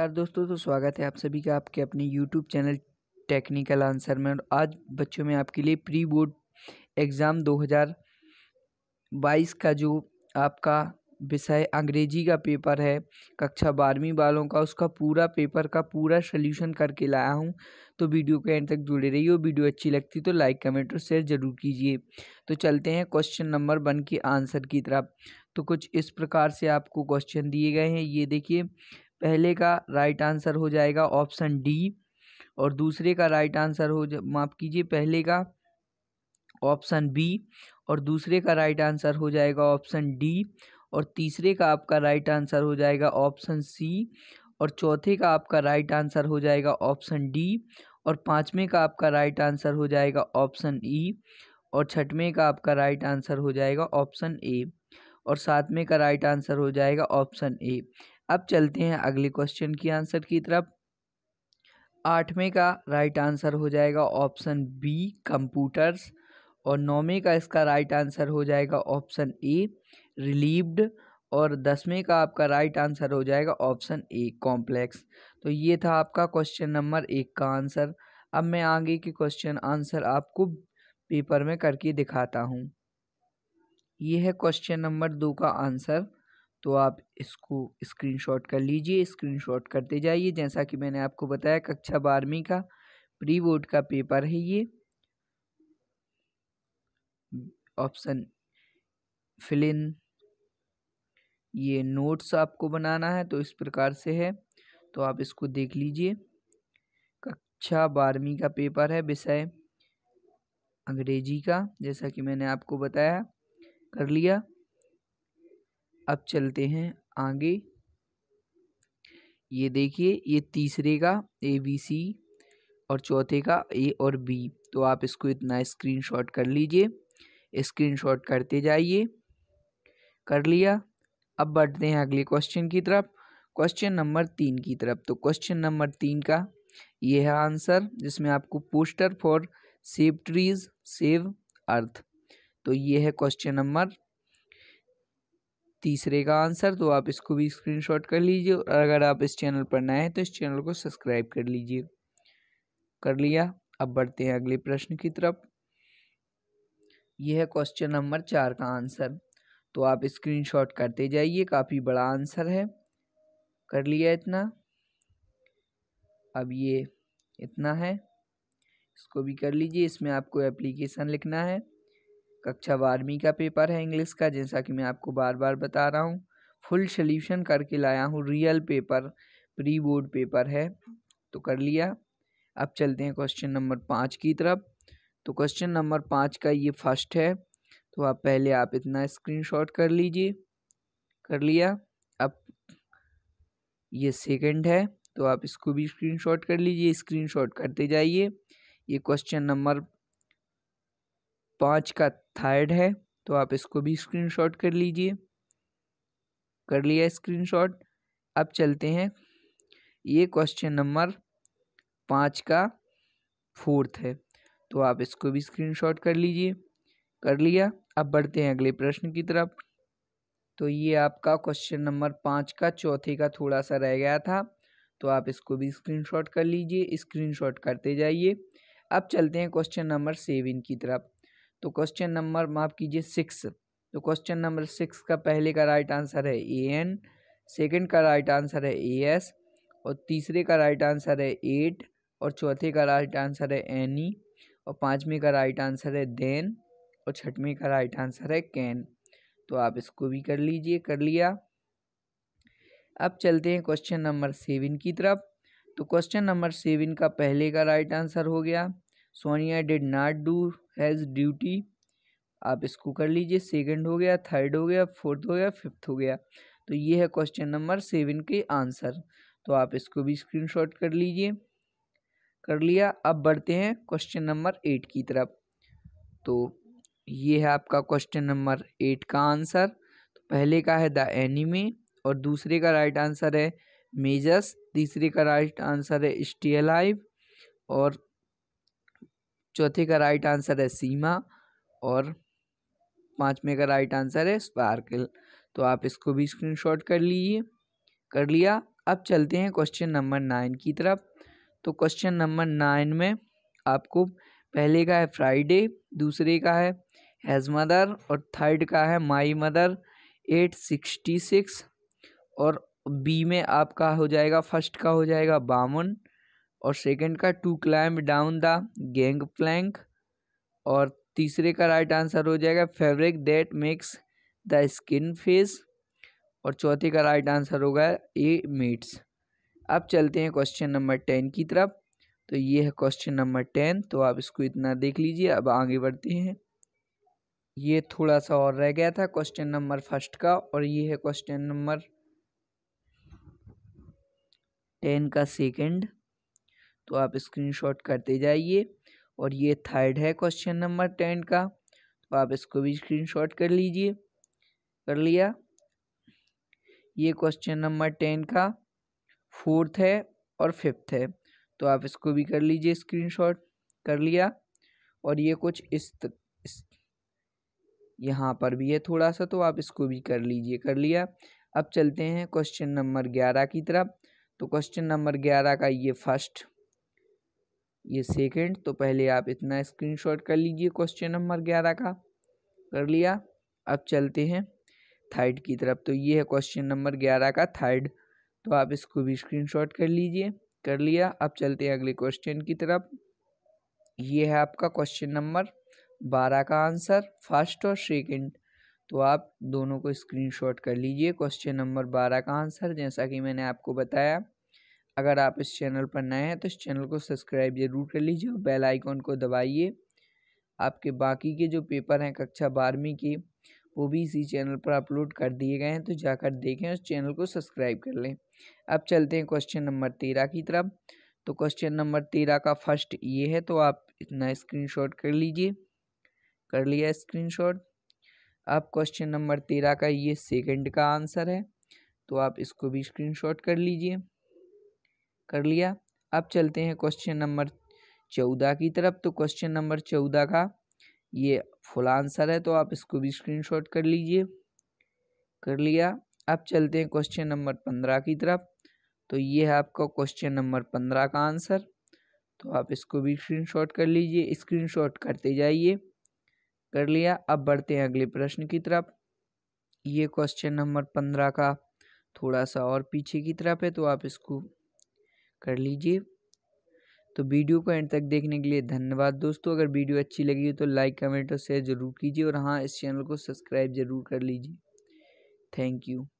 नमस्कार दोस्तों तो स्वागत है आप सभी का आपके अपने यूट्यूब चैनल टेक्निकल आंसर में और आज बच्चों में आपके लिए प्री बोर्ड एग्ज़ाम 2022 का जो आपका विषय अंग्रेजी का पेपर है कक्षा बारहवीं वालों का उसका पूरा पेपर का पूरा सोल्यूशन करके लाया हूँ तो वीडियो के एंड तक जुड़े रहिए वीडियो अच्छी लगती तो लाइक कमेंट और शेयर ज़रूर कीजिए तो चलते हैं क्वेश्चन नंबर वन के आंसर की तरफ तो कुछ इस प्रकार से आपको क्वेश्चन दिए गए हैं ये देखिए पहले का राइट आंसर हो जाएगा ऑप्शन डी और दूसरे का राइट आंसर हो माफ़ कीजिए पहले का ऑप्शन बी और दूसरे का राइट आंसर हो जाएगा ऑप्शन डी और तीसरे का आपका राइट आंसर हो जाएगा ऑप्शन सी और चौथे का आपका राइट आंसर हो जाएगा ऑप्शन डी और पाँचवें का आपका राइट आंसर हो जाएगा ऑप्शन ई e और छठवें का आपका राइट आंसर हो जाएगा ऑप्शन ए और सातवें का राइट आंसर हो जाएगा ऑप्शन ए अब चलते हैं अगले क्वेश्चन की आंसर की तरफ आठवें का राइट आंसर हो जाएगा ऑप्शन बी कंप्यूटर्स और नौवें का इसका राइट आंसर हो जाएगा ऑप्शन ए रिलीव्ड और दसवें का आपका राइट आंसर हो जाएगा ऑप्शन ए कॉम्प्लेक्स तो ये था आपका क्वेश्चन नंबर एक का आंसर अब मैं आगे के क्वेश्चन आंसर आपको पेपर में करके दिखाता हूँ ये है क्वेश्चन नंबर दो का आंसर तो आप इसको स्क्रीनशॉट कर लीजिए स्क्रीनशॉट करते जाइए जैसा कि मैंने आपको बताया कक्षा बारहवीं का प्री बोर्ड का पेपर है ये ऑप्शन फिलिन ये नोट्स आपको बनाना है तो इस प्रकार से है तो आप इसको देख लीजिए कक्षा बारहवीं का पेपर है विषय अंग्रेजी का जैसा कि मैंने आपको बताया कर लिया अब चलते हैं आगे ये देखिए ये तीसरे का ए बी सी और चौथे का ए और बी तो आप इसको इतना स्क्रीनशॉट कर लीजिए स्क्रीनशॉट करते जाइए कर लिया अब बढ़ते हैं अगले क्वेश्चन की तरफ क्वेश्चन नंबर तीन की तरफ तो क्वेश्चन नंबर तीन का ये है आंसर जिसमें आपको poster for save trees save earth तो ये है क्वेश्चन नंबर तीसरे का आंसर तो आप इसको भी स्क्रीनशॉट कर लीजिए और अगर आप इस चैनल पर नए हैं तो इस चैनल को सब्सक्राइब कर लीजिए कर लिया अब बढ़ते हैं अगले प्रश्न की तरफ यह है क्वेश्चन नंबर चार का आंसर तो आप स्क्रीनशॉट करते जाइए काफ़ी बड़ा आंसर है कर लिया इतना अब ये इतना है इसको भी कर लीजिए इसमें आपको एप्लीकेशन लिखना है कक्षा बारहवीं का पेपर है इंग्लिश का जैसा कि मैं आपको बार बार बता रहा हूँ फुल सल्यूशन करके लाया हूँ real paper pre board paper है तो कर लिया अब चलते हैं क्वेश्चन नंबर पाँच की तरफ तो क्वेश्चन नंबर पाँच का ये फर्स्ट है तो आप पहले आप इतना स्क्रीनशॉट कर लीजिए कर लिया अब ये सेकंड है तो आप इसको भी स्क्रीनशॉट कर लीजिए स्क्रीनशॉट करते जाइए ये क्वेश्चन नंबर पाँच का थर्ड है तो आप इसको भी स्क्रीनशॉट कर लीजिए कर लिया स्क्रीनशॉट अब चलते हैं ये क्वेश्चन नंबर पाँच का फोर्थ है तो आप इसको भी स्क्रीनशॉट कर लीजिए कर लिया अब बढ़ते हैं अगले प्रश्न की तरफ तो ये आपका क्वेश्चन नंबर पाँच का चौथे का थोड़ा सा रह गया था तो आप इसको भी स्क्रीनशॉट कर लीजिए स्क्रीनशॉट करते जाइए अब चलते हैं क्वेश्चन नंबर सेवन की तरफ तो क्वेश्चन नंबर माफ कीजिए सिक्स तो क्वेश्चन नंबर सिक्स का पहले का राइट आंसर है ए एन सेकेंड का राइट आंसर है ए एस और तीसरे का राइट आंसर है एट और चौथे का राइट आंसर है एनी e और पाँचवें का राइट आंसर है देन और छठवें का राइट आंसर है कैन तो आप इसको भी कर लीजिए कर लिया अब चलते हैं क्वेश्चन नंबर सेवन की तरफ तो क्वेश्चन नंबर सेवन का पहले का राइट आंसर हो गया Sonia did not do has duty आप इसको कर लीजिए सेकंड हो गया थर्ड हो गया फोर्थ हो गया फिफ्थ हो गया तो ये है क्वेश्चन नंबर सेवन के आंसर तो आप इसको भी स्क्रीनशॉट कर लीजिए कर लिया अब बढ़ते हैं क्वेश्चन नंबर एट की तरफ तो ये है आपका क्वेश्चन नंबर एट का आंसर तो पहले का है द एनिमे और दूसरे का राइट आंसर है मेजस तीसरे का राइट आंसर है स्टे लाइव और चौथे का राइट आंसर है सीमा और पाँचवें का राइट आंसर है स्पार्कल तो आप इसको भी स्क्रीनशॉट कर लीजिए कर लिया अब चलते हैं क्वेश्चन नंबर नाइन की तरफ तो क्वेश्चन नंबर नाइन में आपको पहले का है फ्राइडे दूसरे का है हैज़ मदर और थर्ड का है my mother at sixty six और बी में आपका हो जाएगा फर्स्ट का हो जाएगा बावन और सेकंड का to climb down the gang plank और तीसरे का राइट आंसर हो जाएगा fabric that makes the skin face और चौथे का राइट आंसर होगा ए मीट्स अब चलते हैं क्वेश्चन नंबर टेन की तरफ तो ये है क्वेश्चन नंबर टेन तो आप इसको इतना देख लीजिए अब आगे बढ़ते हैं ये थोड़ा सा और रह गया था क्वेश्चन नंबर फर्स्ट का और ये है क्वेश्चन नंबर टेन का सेकंड तो आप स्क्रीनशॉट करते जाइए और ये थर्ड है क्वेश्चन नंबर टेन का तो आप इसको भी स्क्रीनशॉट कर लीजिए कर लिया ये क्वेश्चन नंबर टेन का फोर्थ है और फिफ्थ है तो आप इसको भी कर लीजिए स्क्रीनशॉट कर लिया और ये कुछ इस, त, इस यहाँ पर भी है थोड़ा सा तो आप इसको भी कर लीजिए कर लिया अब चलते हैं क्वेश्चन नंबर ग्यारह की तरफ तो क्वेश्चन नंबर ग्यारह का ये फर्स्ट ये सेकेंड तो पहले आप इतना स्क्रीनशॉट कर लीजिए क्वेश्चन नंबर ग्यारह का कर लिया अब चलते हैं थर्ड की तरफ तो ये है क्वेश्चन नंबर ग्यारह का थर्ड तो आप इसको भी स्क्रीनशॉट कर लीजिए कर लिया अब चलते हैं अगले क्वेश्चन की तरफ ये है आपका क्वेश्चन नंबर बारह का आंसर फर्स्ट और सेकंड तो आप दोनों को स्क्रीनशॉट कर लीजिए क्वेश्चन नंबर बारह का आंसर जैसा कि मैंने आपको बताया अगर आप इस चैनल पर नए हैं तो इस चैनल को सब्सक्राइब जरूर कर लीजिए और बेल आइकॉन को दबाइए आपके बाकी के जो पेपर हैं कक्षा बारहवीं के वो भी इसी चैनल पर अपलोड कर दिए गए हैं तो जाकर देखें उस चैनल को सब्सक्राइब कर लें अब चलते हैं क्वेश्चन नंबर तेरह की तरफ तो क्वेश्चन नंबर तेरह का फर्स्ट ये है तो आप इतना स्क्रीन कर लीजिए कर लिया स्क्रीन अब क्वेश्चन नंबर तेरह का ये सेकेंड का आंसर है तो आप इसको भी स्क्रीनशॉट कर लीजिए कर लिया अब चलते हैं क्वेश्चन नंबर चौदह की तरफ तो क्वेश्चन नंबर चौदह का ये फुल आंसर है तो आप इसको भी स्क्रीनशॉट कर लीजिए कर लिया अब चलते हैं क्वेश्चन नंबर पंद्रह की तरफ तो ये है आपका क्वेश्चन नंबर पंद्रह का आंसर तो आप इसको भी स्क्रीनशॉट कर लीजिए स्क्रीनशॉट करते जाइए कर लिया अब बढ़ते हैं अगले प्रश्न की तरफ ये क्वेश्चन नंबर पंद्रह का थोड़ा सा और पीछे की तरफ है तो आप इसको कर लीजिए तो वीडियो को एंड तक देखने के लिए धन्यवाद दोस्तों अगर वीडियो अच्छी लगी हो तो लाइक कमेंट और शेयर ज़रूर कीजिए और हाँ इस चैनल को सब्सक्राइब ज़रूर कर लीजिए थैंक यू